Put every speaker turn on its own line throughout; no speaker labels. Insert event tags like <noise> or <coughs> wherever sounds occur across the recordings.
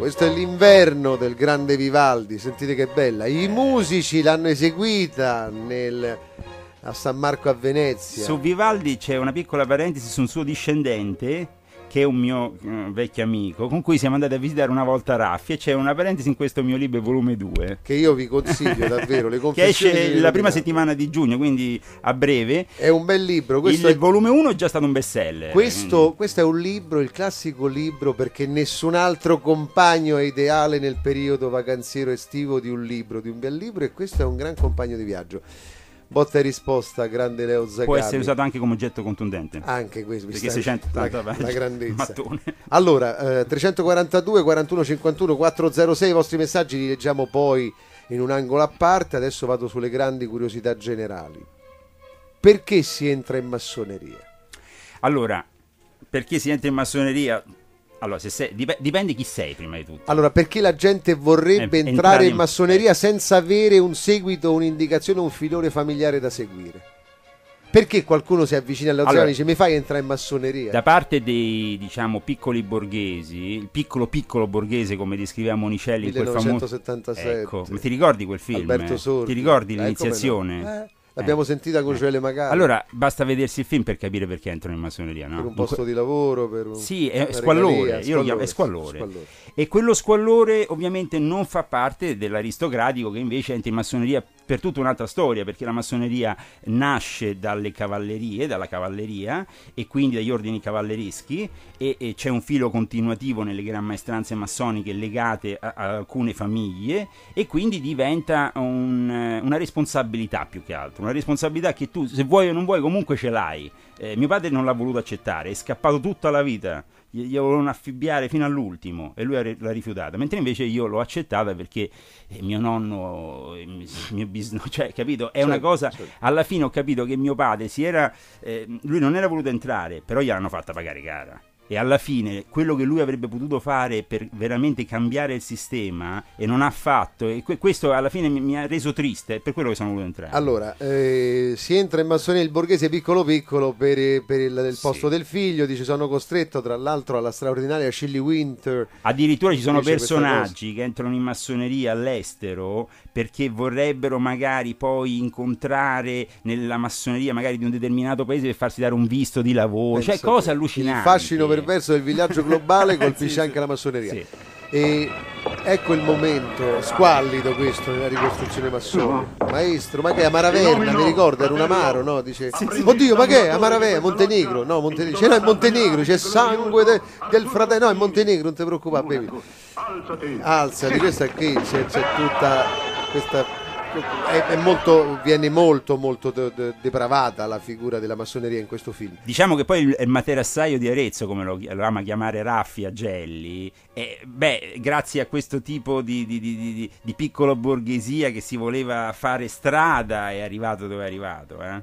Questo è l'inverno del grande Vivaldi, sentite che bella. I musici l'hanno eseguita nel,
a San Marco a Venezia. Su Vivaldi c'è una piccola parentesi su un suo discendente che è un mio eh, vecchio amico, con cui siamo andati a visitare una volta Raffi e c'è una parentesi in questo mio libro volume 2. Che io vi consiglio <laughs> davvero, le Che esce la prima settimana di giugno, quindi a breve. È un bel libro. Questo il è... volume 1 è già stato un best seller. Questo, mm. questo, è un
libro, il classico libro, perché nessun altro compagno è ideale nel periodo vacanziero estivo di un libro, di un bel libro e questo è un gran compagno di viaggio botta e risposta, grande Leo Zagami. Può essere usato
anche come oggetto contundente. Anche questo, perché 680 la, la grandezza. Mattone.
Allora, eh, 342 41 51 406 i vostri messaggi li leggiamo poi in un angolo a parte, adesso vado sulle grandi curiosità generali. Perché si entra in massoneria? Allora,
perché si entra in massoneria? Allora, se sei, dip- dipende chi sei prima di tutto.
Allora, perché la gente vorrebbe eh, entrare, entrare in, in massoneria eh. senza avere un seguito, un'indicazione, un filone familiare da seguire? Perché qualcuno si avvicina alla allora, e dice mi fai entrare in massoneria? Da
parte dei diciamo, piccoli borghesi, il piccolo piccolo borghese come descriveva Monicelli 1977. in quel famoso... Ecco, ma ti ricordi quel film? Alberto eh? Sordi. Ti ricordi eh, l'iniziazione? Eh. L'abbiamo eh, sentita con eh. Gioele Magari. Allora, basta vedersi il film per capire perché entrano in massoneria. No? Per un posto Dunque... di lavoro, per un... Sì, è squallore, regalia, io lo chiamo, è squallore. squallore. E quello squallore ovviamente non fa parte dell'aristocratico che invece entra in massoneria per tutta un'altra storia, perché la massoneria nasce dalle cavallerie, dalla cavalleria e quindi dagli ordini cavallereschi e, e c'è un filo continuativo nelle gran maestranze massoniche legate a, a alcune famiglie e quindi diventa un, eh, una responsabilità più che altro, una responsabilità che tu se vuoi o non vuoi comunque ce l'hai. Eh, mio padre non l'ha voluto accettare, è scappato tutta la vita gli, gli volevano affibbiare fino all'ultimo e lui l'ha rifiutata, mentre invece io l'ho accettata perché eh, mio nonno, eh, mio bisnonno, <laughs> cioè capito, è cioè, una certo, cosa, cioè. alla fine ho capito che mio padre si era, eh, lui non era voluto entrare, però gliel'hanno fatta pagare cara e alla fine quello che lui avrebbe potuto fare per veramente cambiare il sistema e non ha fatto e que- questo alla fine mi, mi, ha reso triste per quello che sono voluto entrare
allora eh, si entra in massoneria il borghese piccolo piccolo per, per il, il, posto sì. del figlio dice sono costretto
tra l'altro alla straordinaria Shilly Winter addirittura ci sono personaggi che entrano in massoneria all'estero perché vorrebbero magari poi incontrare nella massoneria magari di un determinato paese per farsi dare un visto di lavoro cioè, Penso cioè cose allucinanti il fascino per
perverso del villaggio globale <laughs> colpisce sì, anche sì. la massoneria. Sì. E ecco il momento squallido questo nella ricostruzione massonica. Maestro, ma che è Amaraverna, mi ricorda, era un amaro, no? Dice, oddio, ma che è Amaraverna, Montenegro, no, Montenegro, c'era il Montenegro, c'è sangue de, del fratello, no, è Montenegro, non ti preoccupare, baby. Alzati, questa qui c'è, c'è tutta questa è, è molto, viene molto, molto de- de- depravata la figura della massoneria in questo film.
Diciamo che poi il, il materassaio di Arezzo, come lo, lo ama chiamare Raffi Agelli, eh, beh, grazie a questo tipo di, di, di, di, piccolo borghesia che si voleva fare strada è arrivato dove è arrivato. Eh?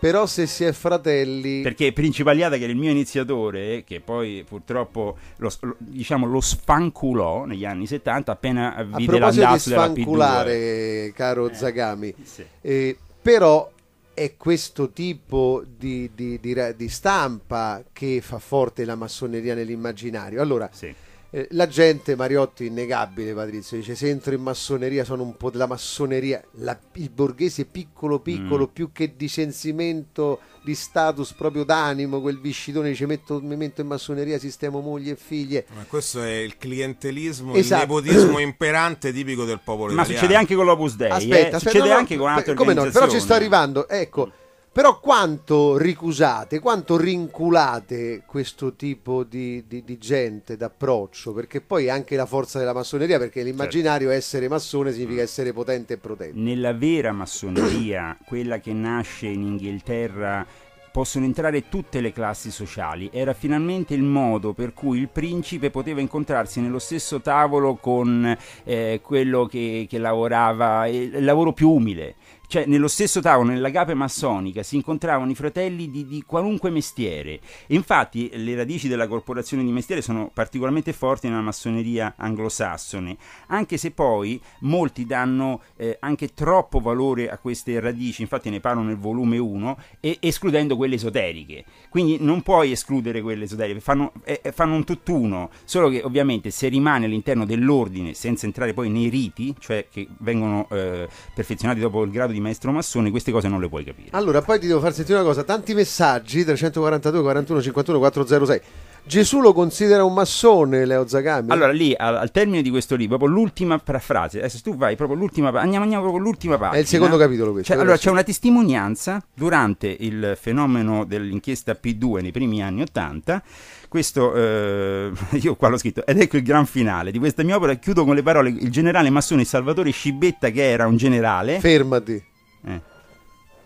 Però se si è fratelli... Perché
Principaliata, che era il mio iniziatore, che poi purtroppo lo, diciamo, lo sfanculò negli anni 70, appena vide l'andazzo della P2. A
sfanculare, caro eh, Zagami, sì. eh, però è questo tipo di, di, di, di, stampa che fa forte la massoneria nell'immaginario. Allora... Sì eh, la gente, Mariotti, innegabile, Patrizio, dice se entro in massoneria sono un po' della massoneria, la, il borghese piccolo piccolo, mm. più che di censimento, di status proprio d'animo, quel viscidone dice metto, mi metto in massoneria, sistemo moglie e figlie. Ma
questo è il clientelismo, esatto. il nepotismo <clears throat> imperante tipico del popolo Ma italiano. Ma succede anche con l'Opus Dei, aspetta, eh? aspetta succede no, anche con altre come no, però ci sto
arrivando, ecco però quanto ricusate, quanto rinculate questo tipo di, di, di gente d'approccio? Perché poi è anche la forza della massoneria, perché l'immaginario certo.
essere massone significa mm. essere potente e protetto. Nella vera massoneria, <coughs> quella che nasce in Inghilterra possono entrare tutte le classi sociali. Era finalmente il modo per cui il principe poteva incontrarsi nello stesso tavolo con eh, quello che, che lavorava, il lavoro più umile, cioè, nello stesso tavolo, nell'agape massonica, si incontravano i fratelli di, di qualunque mestiere. E infatti, le radici della corporazione di mestiere sono particolarmente forti nella massoneria anglosassone, anche se poi molti danno eh, anche troppo valore a queste radici, infatti ne parlo nel volume 1, e, escludendo quelle esoteriche. Quindi non puoi escludere quelle esoteriche, fanno, eh, eh, fanno un tutt'uno, solo che ovviamente se rimane all'interno dell'ordine, senza entrare poi nei riti, cioè che vengono eh, perfezionati dopo il grado di di maestro massone, queste cose non le puoi capire.
Allora, poi ti devo far sentire una cosa, tanti messaggi, 342, 41, 51, 406. Gesù lo considera un massone, Leo Zagami? Allora,
lì al, al termine di questo libro, proprio l'ultima frase, adesso tu vai proprio l'ultima, andiamo, andiamo proprio l'ultima parte. È il secondo capitolo questo. Cioè, allora, c'è una testimonianza durante il fenomeno dell'inchiesta P2 nei primi anni 80 questo eh, <laughs> io qua l'ho scritto ed ecco il gran finale di questa mia opera chiudo con le parole il generale massone Salvatore Scibetta che era un generale fermati eh.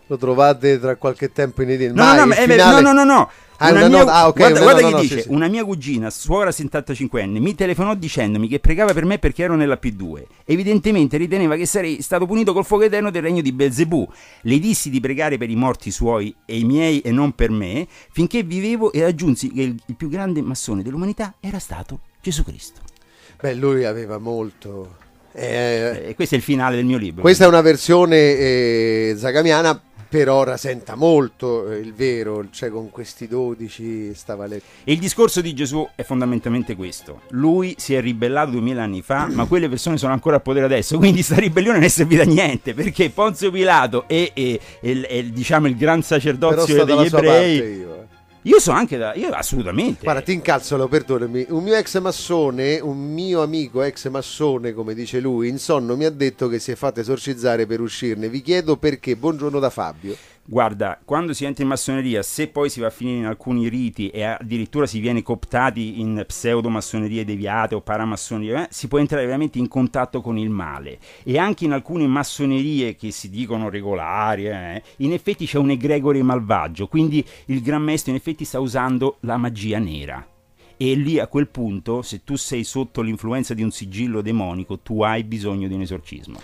Lo trovate
tra qualche tempo in edile. No, no, eh, finale... no, no, no, no. guarda, che dice, una
mia cugina, suora 75enne, mi telefonò dicendomi che pregava per me perché ero nella P2. Evidentemente riteneva che sarei stato punito col fuoco eterno del regno di Belzebù. Le dissi di pregare per i morti suoi e i miei e non per me, finché vivevo e aggiunsi che il, il più grande massone dell'umanità era stato Gesù Cristo. Beh, lui aveva molto eh, e questo è il finale del mio libro. Questa è una
versione eh, zagamiana però
rasenta molto eh, il vero, cioè con questi 12 stava lì. Il discorso di Gesù è fondamentalmente questo. Lui si è ribellato duemila anni fa, ma quelle persone sono ancora a potere adesso, quindi sta ribellione non è servita a niente, perché Ponzio Pilato e, e, e, e diciamo il gran sacerdozio degli ebrei io. Eh. Io so anche da. Io assolutamente. Guarda, ti
incalzalo, perdonami. Un mio ex massone, un mio amico ex massone, come dice lui, in sonno mi ha detto che si è fatto esorcizzare per uscirne. Vi chiedo perché. Buongiorno da Fabio
guarda, quando si entra in massoneria, se poi si va a finire in alcuni riti e addirittura si viene cooptati in pseudo-massonerie deviate o paramassonerie, eh, si può entrare veramente in contatto con il male. E anche in alcune massonerie che si dicono regolari, eh, in effetti c'è un egregore malvagio, quindi il Gran Maestro in effetti sta usando la magia nera. E lì a quel punto, se tu sei sotto l'influenza di un sigillo demonico, tu hai bisogno di un esorcismo.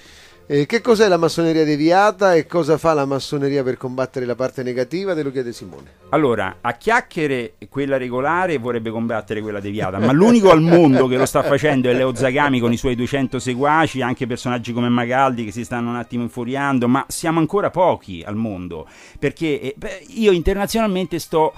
Eh, che cos'è la massoneria deviata e cosa fa la massoneria per combattere la parte negativa? Te lo chiede Simone.
Allora, a chiacchiere quella regolare vorrebbe combattere quella deviata, ma l'unico al mondo che lo sta facendo è Leo Zagami con i suoi 200 seguaci, anche personaggi come Magaldi che si stanno un attimo infuriando, ma siamo ancora pochi al mondo, perché eh, beh, io internazionalmente sto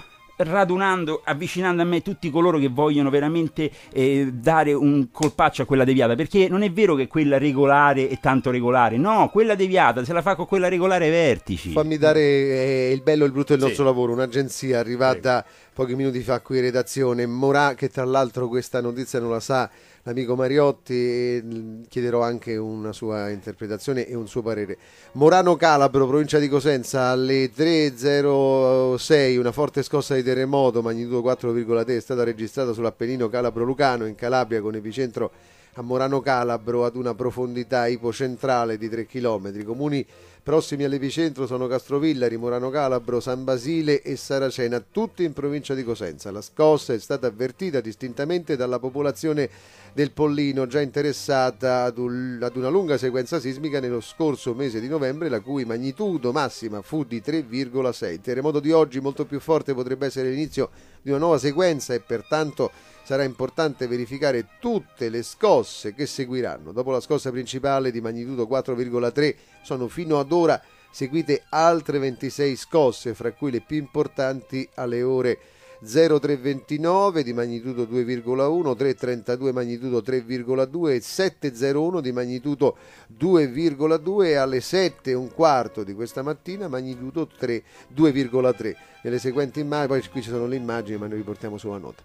radunando, avvicinando a me tutti coloro che vogliono veramente eh, dare un colpaccio a quella deviata, perché non è vero che quella regolare è tanto regolare, no, quella deviata se la fa con quella regolare ai vertici. Fammi dare
eh, il bello e il brutto del sì. nostro lavoro, un'agenzia arrivata... Prego pochi minuti fa qui in redazione. Morà, che tra l'altro questa notizia non la sa l'amico Mariotti, mm, chiederò anche una sua interpretazione e un suo parere. Morano Calabro, provincia di Cosenza, alle 3.06 una forte scossa di terremoto, magnitudo 4,3, è stata registrata sull'Appennino Calabro-Lucano in Calabria con epicentro a Morano Calabro ad una profondità ipocentrale di 3 km. Comuni Prossimi all'epicentro sono Castrovilla, Murano Calabro, San Basile e Saracena, tutti in provincia di Cosenza. La scossa è stata avvertita distintamente dalla popolazione del Pollino, già interessata ad una lunga sequenza sismica nello scorso mese di novembre, la cui magnitudo massima fu di 3,6. Il terremoto di oggi, molto più forte, potrebbe essere l'inizio di una nuova sequenza e pertanto sarà importante verificare tutte le scosse che seguiranno. Dopo la scossa principale di magnitudo 4,3 sono fino ad d'ora seguite altre 26 scosse, fra cui le più importanti alle ore 0329 di magnitudo 2,1, 332 magnitudo 3,2 e 701 di magnitudo 2,2 e alle 7 e un quarto di questa mattina magnitudo 2,3. Nelle seguenti immagini, poi qui ci sono le immagini ma noi riportiamo solo la nota.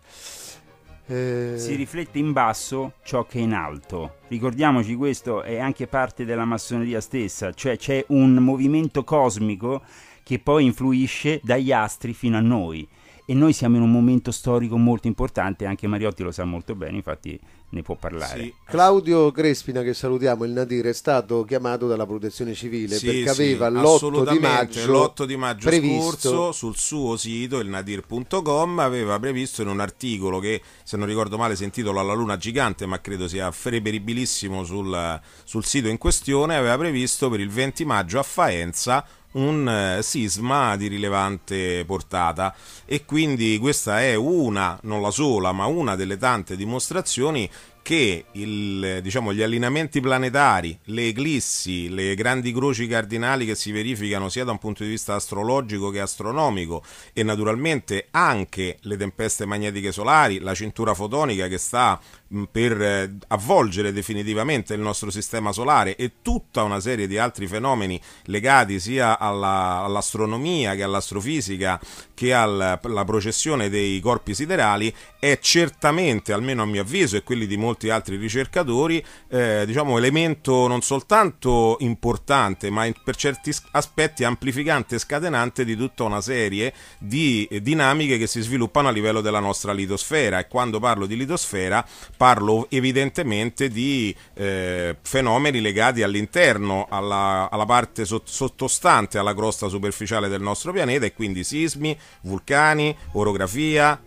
Eh... Si riflette in basso ciò che è in alto. Ricordiamoci questo è anche parte della massoneria stessa, cioè c'è un movimento cosmico che poi influisce dagli astri fino a noi e noi siamo in un momento storico molto importante, anche Mariotti lo sa molto bene, infatti ne può parlare. Sì.
Claudio Crespina, che salutiamo, il Nadir, è stato chiamato dalla protezione civile sì, perché sì, aveva l'8 di maggio, l'8 di maggio scorso
sul suo sito, il nadir.com, aveva previsto in un articolo che, se non ricordo male, si intitola La Luna Gigante, ma credo sia reperibilissimo sul, sul sito in questione, aveva previsto per il 20 maggio a Faenza un eh, sisma di rilevante portata e quindi questa è una, non la sola, ma una delle tante dimostrazioni che il, diciamo, gli allineamenti planetari, le eclissi, le grandi croci cardinali che si verificano sia da un punto di vista astrologico che astronomico e naturalmente anche le tempeste magnetiche solari, la cintura fotonica che sta per eh, avvolgere definitivamente il nostro sistema solare e tutta una serie di altri fenomeni legati sia alla, all'astronomia che all'astrofisica che alla processione dei corpi siderali è certamente, almeno a mio avviso e quelli di molti molti altri ricercatori, eh, diciamo elemento non soltanto importante, ma in, per certi aspetti amplificante e scatenante di tutta una serie di eh, dinamiche che si sviluppano a livello della nostra litosfera. E quando parlo di litosfera parlo evidentemente di eh, fenomeni legati all'interno, alla, alla parte sott- sottostante alla crosta superficiale del nostro pianeta e quindi sismi, vulcani, orografia,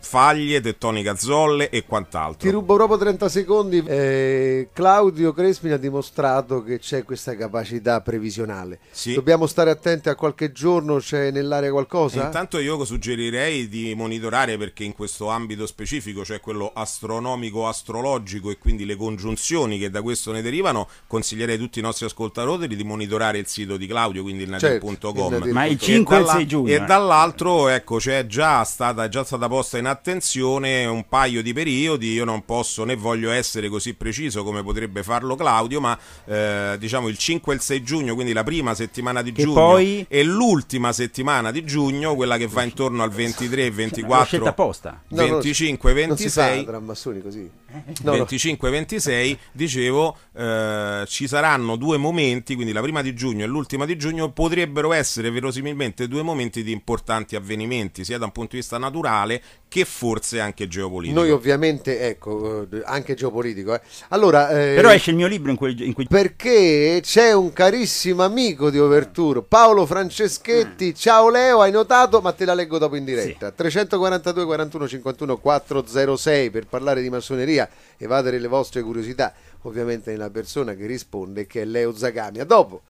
faglie, tettonica zolle e quant'altro.
Ti rubo proprio 30 secondi. Eh, Claudio Crespi ha dimostrato che c'è questa capacità previsionale. Sì. Dobbiamo stare attenti a qualche giorno, c'è nell'area qualcosa? E intanto
io suggerirei di monitorare perché in questo ambito specifico, cioè quello astronomico-astrologico e quindi le congiunzioni che da questo ne derivano, consiglierei a tutti i nostri ascoltatori di monitorare il sito di Claudio, quindi il nadir.com. Certo, il nadir. Ma il 5 e il 6 giugno. E eh. dall'altro, ecco, c'è già stata, già stata stata posta in attenzione un paio di periodi, io non posso né voglio essere così preciso come potrebbe farlo Claudio, ma eh, diciamo il 5 e il 6 giugno, quindi la prima settimana di giugno poi... e l'ultima settimana di giugno, quella che va intorno al 23, 24, 25, 26 no, 25-26, e dicevo, eh, ci saranno due momenti, quindi la prima di giugno e l'ultima di giugno, potrebbero essere verosimilmente due momenti di importanti avvenimenti, sia da un punto di vista naturale che forse anche geopolitico. Noi
ovviamente, ecco, eh, anche geopolitico. Eh. Allora, eh, Però esce il mio libro in cui, in cui... Perché c'è un carissimo amico di Overture, Paolo Franceschetti. Mm. Ciao Leo, hai notato, ma te la leggo dopo in diretta. Sì. 342 41 51 406 per parlare di massoneria, evadere le vostre curiosità ovviamente nella persona che risponde che è Leo Zagami. A dopo.